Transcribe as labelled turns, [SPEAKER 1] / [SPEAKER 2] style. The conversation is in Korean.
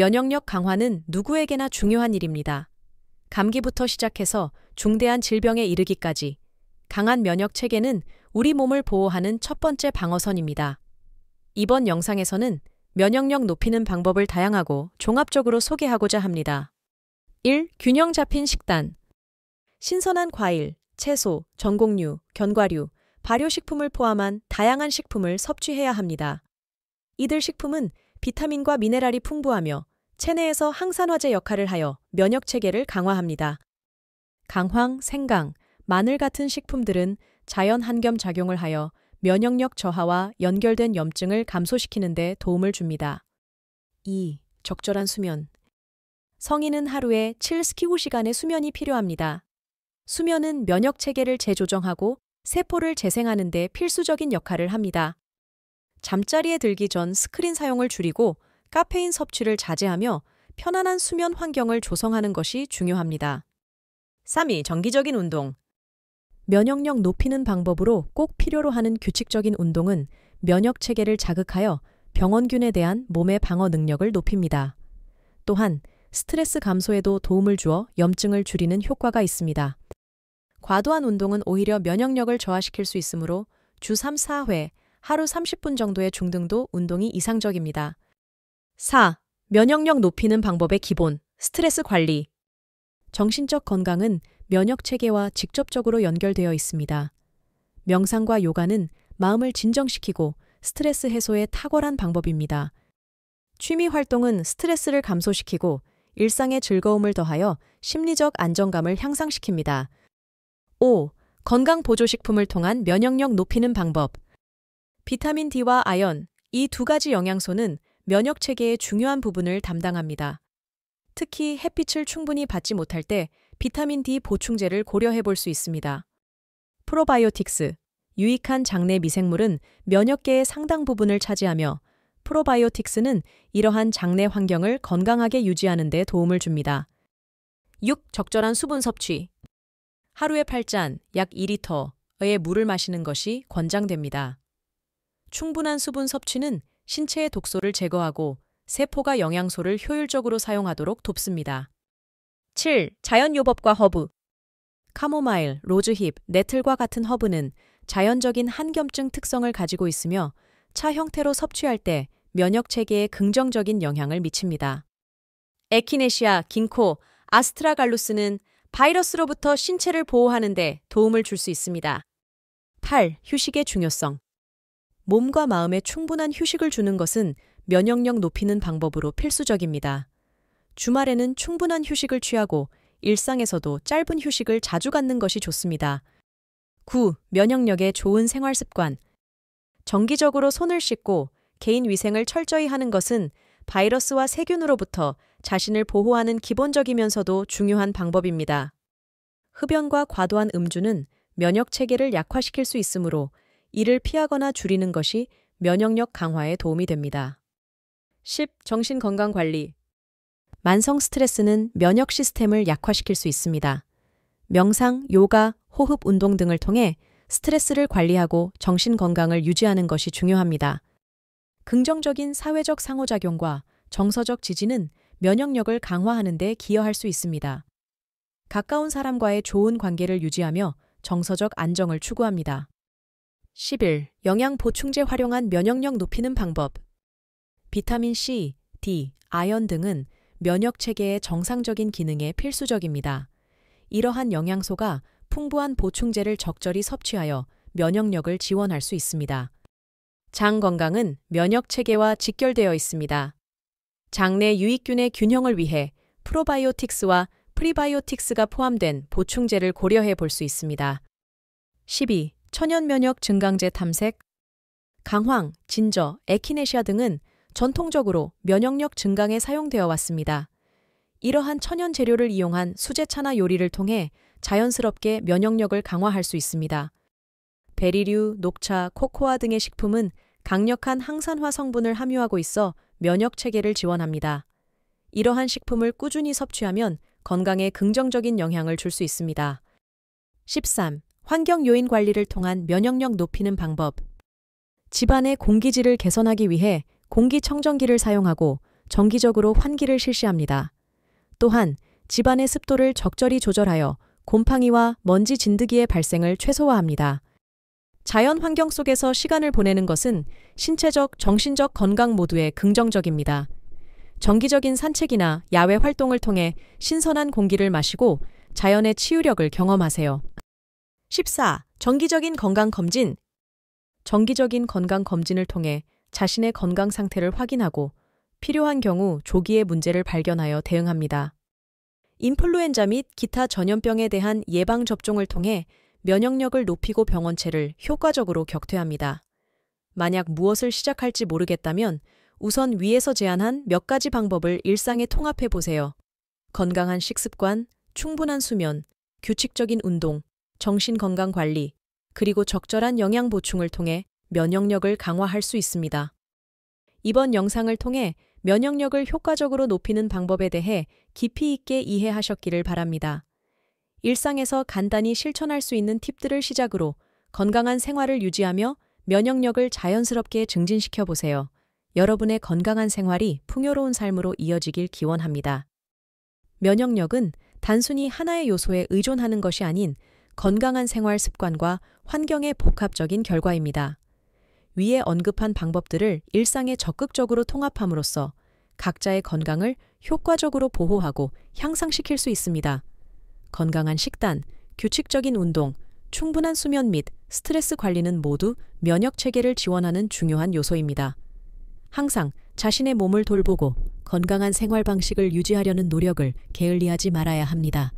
[SPEAKER 1] 면역력 강화는 누구에게나 중요한 일입니다. 감기부터 시작해서 중대한 질병에 이르기까지 강한 면역 체계는 우리 몸을 보호하는 첫 번째 방어선입니다. 이번 영상에서는 면역력 높이는 방법을 다양하고 종합적으로 소개하고자 합니다. 1. 균형 잡힌 식단 신선한 과일, 채소, 전곡류, 견과류, 발효식품을 포함한 다양한 식품을 섭취해야 합니다. 이들 식품은 비타민과 미네랄이 풍부하며 체내에서 항산화제 역할을 하여 면역 체계를 강화합니다. 강황, 생강, 마늘 같은 식품들은 자연 한겸 작용을 하여 면역력 저하와 연결된 염증을 감소시키는 데 도움을 줍니다. 2. 적절한 수면 성인은 하루에 7스키고시간의 수면이 필요합니다. 수면은 면역 체계를 재조정하고 세포를 재생하는 데 필수적인 역할을 합니다. 잠자리에 들기 전 스크린 사용을 줄이고 카페인 섭취를 자제하며 편안한 수면 환경을 조성하는 것이 중요합니다. 3위 정기적인 운동 면역력 높이는 방법으로 꼭 필요로 하는 규칙적인 운동은 면역 체계를 자극하여 병원균에 대한 몸의 방어 능력을 높입니다. 또한 스트레스 감소에도 도움을 주어 염증을 줄이는 효과가 있습니다. 과도한 운동은 오히려 면역력을 저하시킬 수 있으므로 주 3, 4회 하루 30분 정도의 중등도 운동이 이상적입니다. 4. 면역력 높이는 방법의 기본, 스트레스 관리. 정신적 건강은 면역 체계와 직접적으로 연결되어 있습니다. 명상과 요가는 마음을 진정시키고 스트레스 해소에 탁월한 방법입니다. 취미 활동은 스트레스를 감소시키고 일상의 즐거움을 더하여 심리적 안정감을 향상시킵니다. 5. 건강 보조식품을 통한 면역력 높이는 방법. 비타민 D와 아연, 이 두 가지 영양소는 면역 체계의 중요한 부분을 담당합니다. 특히 햇빛을 충분히 받지 못할 때 비타민 D 보충제를 고려해 볼 수 있습니다. 프로바이오틱스, 유익한 장내 미생물은 면역계의 상당 부분을 차지하며 프로바이오틱스는 이러한 장내 환경을 건강하게 유지하는 데 도움을 줍니다. 6. 적절한 수분 섭취 하루에 8잔, 약 2리터의 물을 마시는 것이 권장됩니다. 충분한 수분 섭취는 신체의 독소를 제거하고 세포가 영양소를 효율적으로 사용하도록 돕습니다. 7. 자연요법과 허브 카모마일, 로즈힙, 네틀과 같은 허브는 자연적인 한겸증 특성을 가지고 있으며 차 형태로 섭취할 때 면역체계에 긍정적인 영향을 미칩니다. 에키네시아, 긴코, 아스트라갈루스는 바이러스로부터 신체를 보호하는 데 도움을 줄 수 있습니다. 8. 휴식의 중요성 몸과 마음에 충분한 휴식을 주는 것은 면역력 높이는 방법으로 필수적입니다. 주말에는 충분한 휴식을 취하고 일상에서도 짧은 휴식을 자주 갖는 것이 좋습니다. 9. 면역력에 좋은 생활 습관. 정기적으로 손을 씻고 개인 위생을 철저히 하는 것은 바이러스와 세균으로부터 자신을 보호하는 기본적이면서도 중요한 방법입니다. 흡연과 과도한 음주는 면역 체계를 약화시킬 수 있으므로 이를 피하거나 줄이는 것이 면역력 강화에 도움이 됩니다. 10. 정신건강관리 만성 스트레스는 면역 시스템을 약화시킬 수 있습니다. 명상, 요가, 호흡 운동 등을 통해 스트레스를 관리하고 정신 건강을 유지하는 것이 중요합니다. 긍정적인 사회적 상호작용과 정서적 지지는 면역력을 강화하는 데 기여할 수 있습니다. 가까운 사람과의 좋은 관계를 유지하며 정서적 안정을 추구합니다. 11. 영양보충제 활용한 면역력 높이는 방법 비타민 C, D, 아연 등은 면역체계의 정상적인 기능에 필수적입니다. 이러한 영양소가 풍부한 보충제를 적절히 섭취하여 면역력을 지원할 수 있습니다. 장 건강은 면역체계와 직결되어 있습니다. 장내 유익균의 균형을 위해 프로바이오틱스와 프리바이오틱스가 포함된 보충제를 고려해 볼 수 있습니다. 12. 천연면역 증강제 탐색, 강황, 진저, 에키네시아 등은 전통적으로 면역력 증강에 사용되어 왔습니다. 이러한 천연 재료를 이용한 수제차나 요리를 통해 자연스럽게 면역력을 강화할 수 있습니다. 베리류, 녹차, 코코아 등의 식품은 강력한 항산화 성분을 함유하고 있어 면역 체계를 지원합니다. 이러한 식품을 꾸준히 섭취하면 건강에 긍정적인 영향을 줄 수 있습니다. 13. 환경 요인 관리를 통한 면역력 높이는 방법. 집안의 공기질을 개선하기 위해 공기청정기를 사용하고 정기적으로 환기를 실시합니다. 또한 집안의 습도를 적절히 조절하여 곰팡이와 먼지 진드기의 발생을 최소화합니다. 자연 환경 속에서 시간을 보내는 것은 신체적, 정신적 건강 모두에 긍정적입니다. 정기적인 산책이나 야외 활동을 통해 신선한 공기를 마시고 자연의 치유력을 경험하세요. 14. 정기적인 건강검진. 정기적인 건강검진을 통해 자신의 건강 상태를 확인하고 필요한 경우 조기에 문제를 발견하여 대응합니다. 인플루엔자 및 기타 전염병에 대한 예방접종을 통해 면역력을 높이고 병원체를 효과적으로 격퇴합니다. 만약 무엇을 시작할지 모르겠다면 우선 위에서 제안한 몇 가지 방법을 일상에 통합해 보세요. 건강한 식습관, 충분한 수면, 규칙적인 운동, 정신건강관리, 그리고 적절한 영양 보충을 통해 면역력을 강화할 수 있습니다. 이번 영상을 통해 면역력을 효과적으로 높이는 방법에 대해 깊이 있게 이해하셨기를 바랍니다. 일상에서 간단히 실천할 수 있는 팁들을 시작으로 건강한 생활을 유지하며 면역력을 자연스럽게 증진시켜 보세요. 여러분의 건강한 생활이 풍요로운 삶으로 이어지길 기원합니다. 면역력은 단순히 하나의 요소에 의존하는 것이 아닌 건강한 생활 습관과 환경의 복합적인 결과입니다. 위에 언급한 방법들을 일상에 적극적으로 통합함으로써 각자의 건강을 효과적으로 보호하고 향상시킬 수 있습니다. 건강한 식단, 규칙적인 운동, 충분한 수면 및 스트레스 관리는 모두 면역 체계를 지원하는 중요한 요소입니다. 항상 자신의 몸을 돌보고 건강한 생활 방식을 유지하려는 노력을 게을리하지 말아야 합니다.